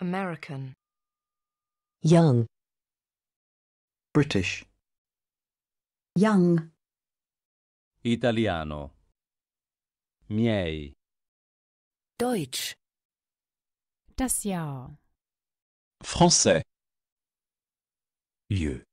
American. Young. British. Young. Italiano. Miei. Deutsch. Das Jahr. Français. Lieu.